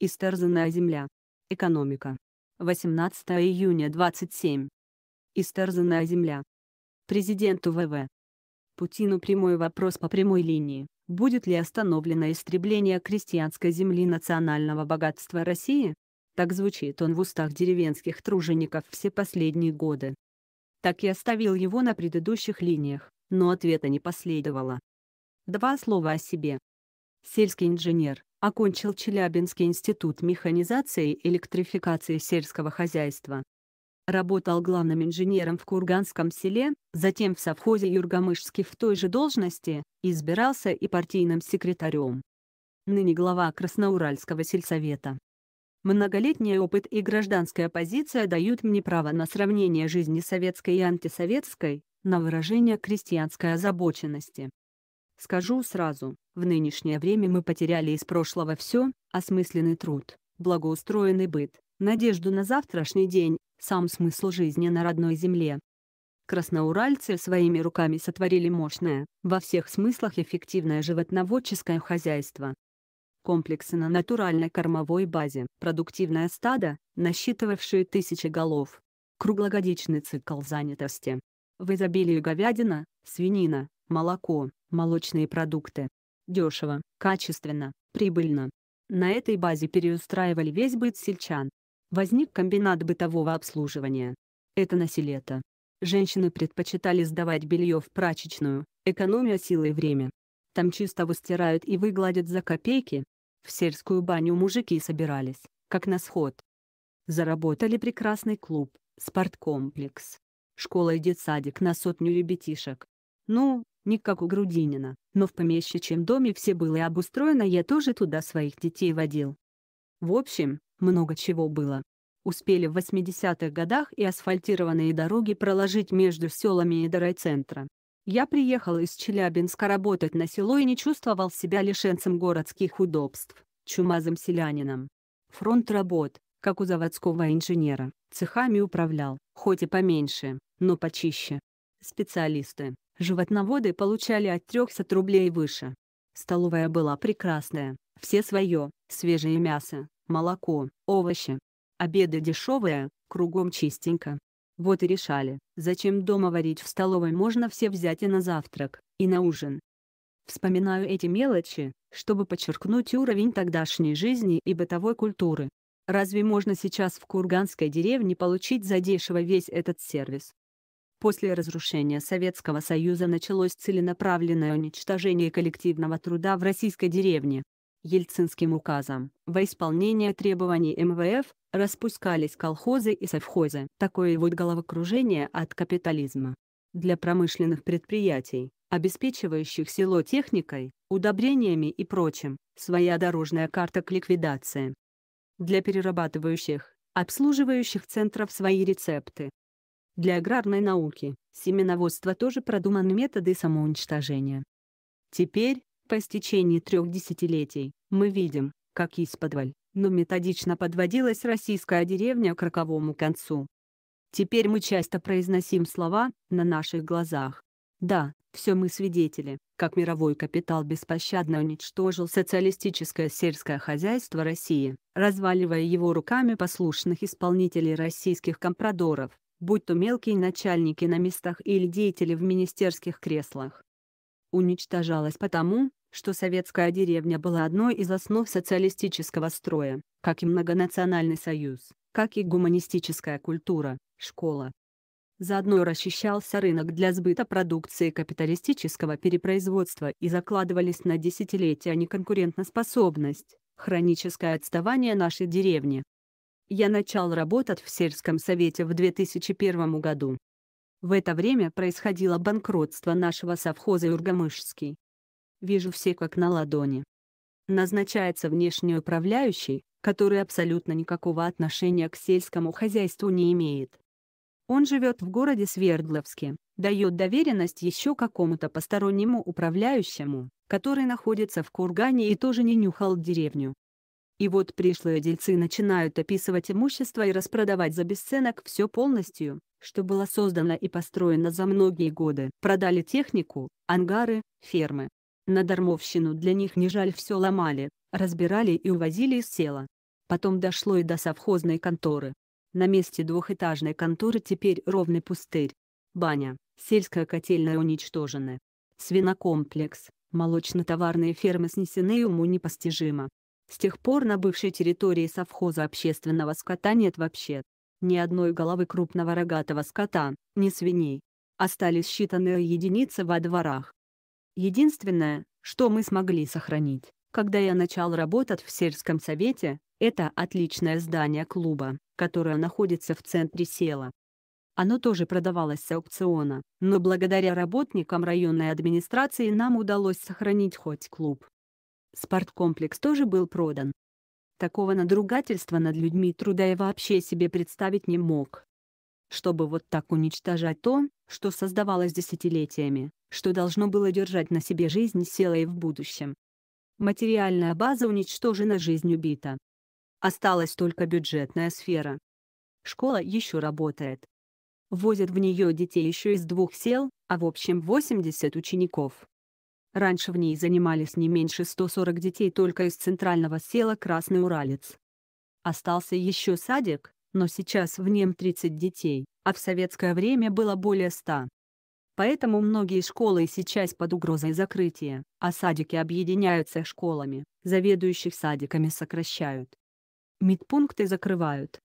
Истерзанная земля. Экономика. 18 июня 27. Истерзанная земля. Президенту ВВ. Путину прямой вопрос по прямой линии. Будет ли остановлено истребление крестьянской земли национального богатства России? Так звучит он в устах деревенских тружеников все последние годы. Так и оставил его на предыдущих линиях, но ответа не последовало. Два слова о себе сельский инженер, окончил Челябинский институт механизации и электрификации сельского хозяйства. Работал главным инженером в Курганском селе, затем в совхозе Юргамышский в той же должности, избирался и партийным секретарем. Ныне глава Красноуральского сельсовета. Многолетний опыт и гражданская позиция дают мне право на сравнение жизни советской и антисоветской, на выражение крестьянской озабоченности. Скажу сразу, в нынешнее время мы потеряли из прошлого все, осмысленный труд, благоустроенный быт, надежду на завтрашний день, сам смысл жизни на родной земле. Красноуральцы своими руками сотворили мощное, во всех смыслах эффективное животноводческое хозяйство. Комплексы на натуральной кормовой базе, продуктивное стадо, насчитывавшее тысячи голов, круглогодичный цикл занятости. В изобилии говядина, свинина, молоко, молочные продукты. Дешево, качественно, прибыльно. На этой базе переустраивали весь быт сельчан. Возник комбинат бытового обслуживания. Это на селета. Женщины предпочитали сдавать белье в прачечную, экономя силы и время. Там чисто выстирают и выгладят за копейки. В сельскую баню мужики собирались, как на сход. Заработали прекрасный клуб, спорткомплекс, школа и детсадик на сотню ребятишек. Ну, не как у Грудинина, но в помещичьем доме все было и обустроено, я тоже туда своих детей водил. В общем, много чего было. Успели в 80-х годах и асфальтированные дороги проложить между селами и дорой центра. Я приехал из Челябинска работать на село и не чувствовал себя лишенцем городских удобств, чумазым селянином. Фронт работ, как у заводского инженера, цехами управлял, хоть и поменьше, но почище. Специалисты, Животноводы получали от 300 рублей выше. Столовая была прекрасная, все свое, свежее мясо, молоко, овощи. Обеды дешевые, кругом чистенько. Вот и решали, зачем дома варить в столовой можно все взять и на завтрак, и на ужин. Вспоминаю эти мелочи, чтобы подчеркнуть уровень тогдашней жизни и бытовой культуры. Разве можно сейчас в курганской деревне получить задешево весь этот сервис? После разрушения Советского Союза началось целенаправленное уничтожение коллективного труда в российской деревне. Ельцинским указом, во исполнение требований МВФ, распускались колхозы и совхозы. Такое вот головокружение от капитализма. Для промышленных предприятий, обеспечивающих село техникой, удобрениями и прочим, своя дорожная карта к ликвидации. Для перерабатывающих, обслуживающих центров свои рецепты, для аграрной науки семеноводство тоже продуманы методы самоуничтожения. Теперь, по истечении трех десятилетий, мы видим, как из подваль, но методично подводилась российская деревня к роковому концу. Теперь мы часто произносим слова «на наших глазах». Да, все мы свидетели, как мировой капитал беспощадно уничтожил социалистическое сельское хозяйство России, разваливая его руками послушных исполнителей российских компрадоров, будь то мелкие начальники на местах или деятели в министерских креслах. Уничтожалось потому, что советская деревня была одной из основ социалистического строя, как и многонациональный союз, как и гуманистическая культура, школа. Заодно расчищался рынок для сбыта продукции капиталистического перепроизводства и закладывались на десятилетия неконкурентоспособность, хроническое отставание нашей деревни, я начал работать в сельском совете в 2001 году. В это время происходило банкротство нашего совхоза Ургамышский. Вижу все как на ладони. Назначается внешний управляющий, который абсолютно никакого отношения к сельскому хозяйству не имеет. Он живет в городе Свердловске, дает доверенность еще какому-то постороннему управляющему, который находится в Кургане и тоже не нюхал деревню. И вот пришлые дельцы начинают описывать имущество и распродавать за бесценок все полностью, что было создано и построено за многие годы. Продали технику, ангары, фермы. На дармовщину для них не жаль все ломали, разбирали и увозили из села. Потом дошло и до совхозной конторы. На месте двухэтажной конторы теперь ровный пустырь. Баня, сельская котельная уничтожены. Свинокомплекс, молочно-товарные фермы снесены и уму непостижимо. С тех пор на бывшей территории совхоза общественного скота нет вообще ни одной головы крупного рогатого скота, ни свиней. Остались считанные единицы во дворах. Единственное, что мы смогли сохранить, когда я начал работать в сельском совете, это отличное здание клуба, которое находится в центре села. Оно тоже продавалось с аукциона, но благодаря работникам районной администрации нам удалось сохранить хоть клуб, Спорткомплекс тоже был продан. Такого надругательства над людьми труда я вообще себе представить не мог. Чтобы вот так уничтожать то, что создавалось десятилетиями, что должно было держать на себе жизнь села и в будущем. Материальная база уничтожена, жизнь убита. Осталась только бюджетная сфера. Школа еще работает. Возят в нее детей еще из двух сел, а в общем 80 учеников. Раньше в ней занимались не меньше 140 детей только из центрального села Красный Уралец. Остался еще садик, но сейчас в нем 30 детей, а в советское время было более 100. Поэтому многие школы сейчас под угрозой закрытия, а садики объединяются школами, заведующих садиками сокращают. Медпункты закрывают,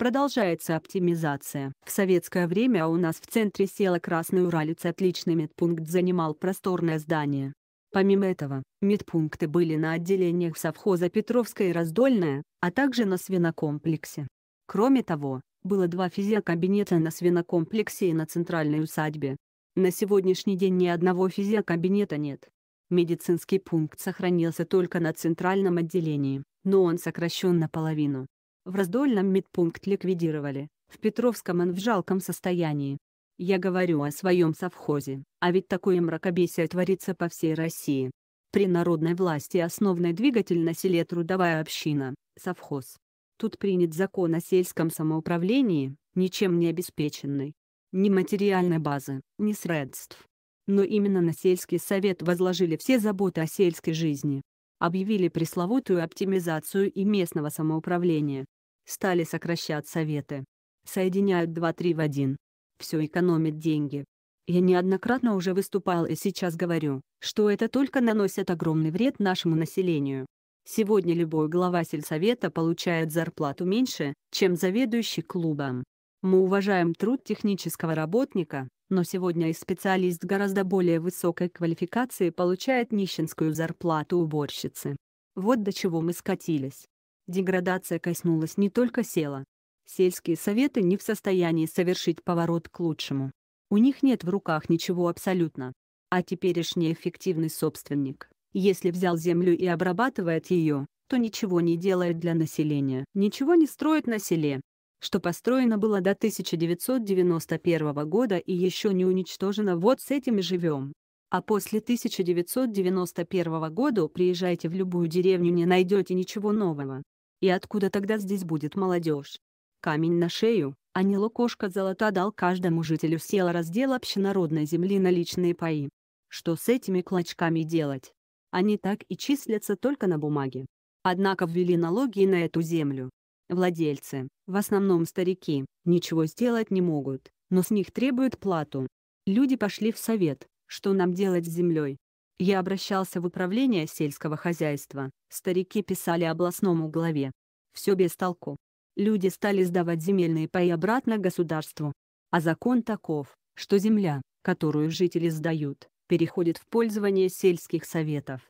Продолжается оптимизация. В советское время у нас в центре села Красный Уралец отличный медпункт занимал просторное здание. Помимо этого, медпункты были на отделениях совхоза Петровская и Раздольная, а также на свинокомплексе. Кроме того, было два физиокабинета на свинокомплексе и на центральной усадьбе. На сегодняшний день ни одного физиокабинета нет. Медицинский пункт сохранился только на центральном отделении, но он сокращен наполовину. В раздольном медпункт ликвидировали. В Петровском он в жалком состоянии. Я говорю о своем совхозе, а ведь такое мракобесие творится по всей России. При народной власти основной двигатель на селе трудовая община, совхоз. Тут принят закон о сельском самоуправлении, ничем не обеспеченный. Ни материальной базы, ни средств. Но именно на сельский совет возложили все заботы о сельской жизни. Объявили пресловутую оптимизацию и местного самоуправления. Стали сокращать советы. Соединяют 2-3 в один. Все экономит деньги. Я неоднократно уже выступал и сейчас говорю, что это только наносит огромный вред нашему населению. Сегодня любой глава сельсовета получает зарплату меньше, чем заведующий клубом. Мы уважаем труд технического работника, но сегодня и специалист гораздо более высокой квалификации получает нищенскую зарплату уборщицы. Вот до чего мы скатились. Деградация коснулась не только села. Сельские советы не в состоянии совершить поворот к лучшему. У них нет в руках ничего абсолютно. А теперешний эффективный собственник, если взял землю и обрабатывает ее, то ничего не делает для населения, ничего не строит на селе. Что построено было до 1991 года и еще не уничтожено, вот с этим и живем. А после 1991 года приезжайте в любую деревню, не найдете ничего нового. И откуда тогда здесь будет молодежь? Камень на шею, а не лукошка золота дал каждому жителю села раздел общенародной земли на личные паи. Что с этими клочками делать? Они так и числятся только на бумаге. Однако ввели налоги на эту землю. Владельцы, в основном старики, ничего сделать не могут, но с них требуют плату. Люди пошли в совет, что нам делать с землей. Я обращался в управление сельского хозяйства, старики писали областному главе. Все без толку. Люди стали сдавать земельные паи обратно государству. А закон таков, что земля, которую жители сдают, переходит в пользование сельских советов.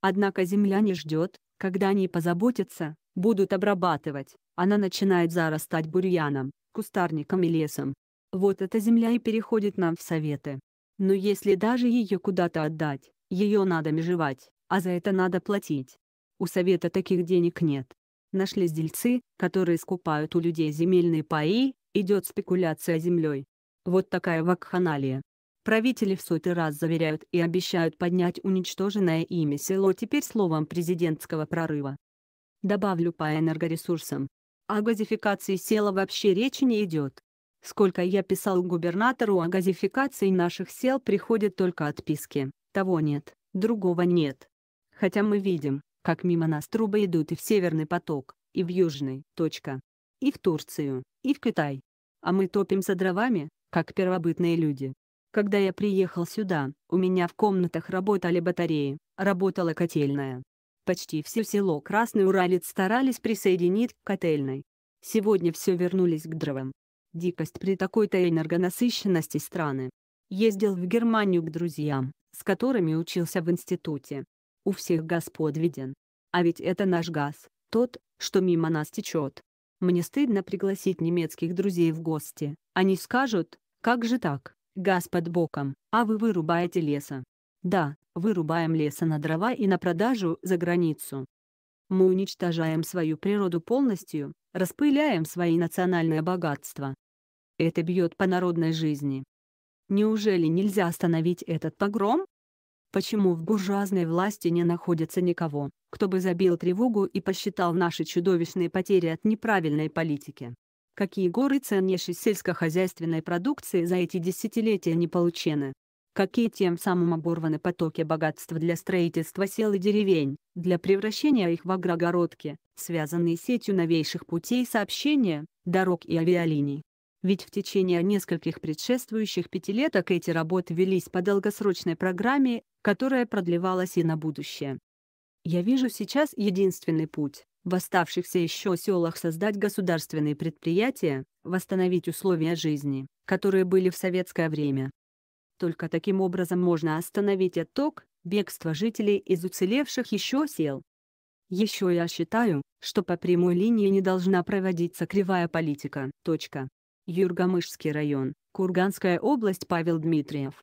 Однако земля не ждет, когда они позаботятся, будут обрабатывать, она начинает зарастать бурьяном, кустарником и лесом. Вот эта земля и переходит нам в советы. Но если даже ее куда-то отдать, ее надо межевать, а за это надо платить. У совета таких денег нет. Нашлись дельцы, которые скупают у людей земельные паи, идет спекуляция землей. Вот такая вакханалия. Правители в сотый раз заверяют и обещают поднять уничтоженное ими село теперь словом президентского прорыва. Добавлю по энергоресурсам. О газификации села вообще речи не идет. Сколько я писал губернатору о газификации наших сел приходят только отписки, того нет, другого нет. Хотя мы видим, как мимо нас трубы идут и в Северный поток, и в Южный, точка. И в Турцию, и в Китай. А мы топим за дровами, как первобытные люди. Когда я приехал сюда, у меня в комнатах работали батареи, работала котельная. Почти все село Красный Уралец старались присоединить к котельной. Сегодня все вернулись к дровам дикость при такой-то энергонасыщенности страны. Ездил в Германию к друзьям, с которыми учился в институте. У всех господ виден. А ведь это наш газ, тот, что мимо нас течет. Мне стыдно пригласить немецких друзей в гости. Они скажут, как же так, газ под боком, а вы вырубаете леса. Да, вырубаем леса на дрова и на продажу за границу. Мы уничтожаем свою природу полностью, распыляем свои национальные богатства, это бьет по народной жизни. Неужели нельзя остановить этот погром? Почему в буржуазной власти не находится никого, кто бы забил тревогу и посчитал наши чудовищные потери от неправильной политики? Какие горы ценнейшей сельскохозяйственной продукции за эти десятилетия не получены? Какие тем самым оборваны потоки богатства для строительства сел и деревень, для превращения их в агрогородки, связанные сетью новейших путей сообщения, дорог и авиалиний? ведь в течение нескольких предшествующих пятилеток эти работы велись по долгосрочной программе, которая продлевалась и на будущее. Я вижу сейчас единственный путь – в оставшихся еще селах создать государственные предприятия, восстановить условия жизни, которые были в советское время. Только таким образом можно остановить отток, бегство жителей из уцелевших еще сел. Еще я считаю, что по прямой линии не должна проводиться кривая политика. Точка. Юргамышский район, Курганская область Павел Дмитриев.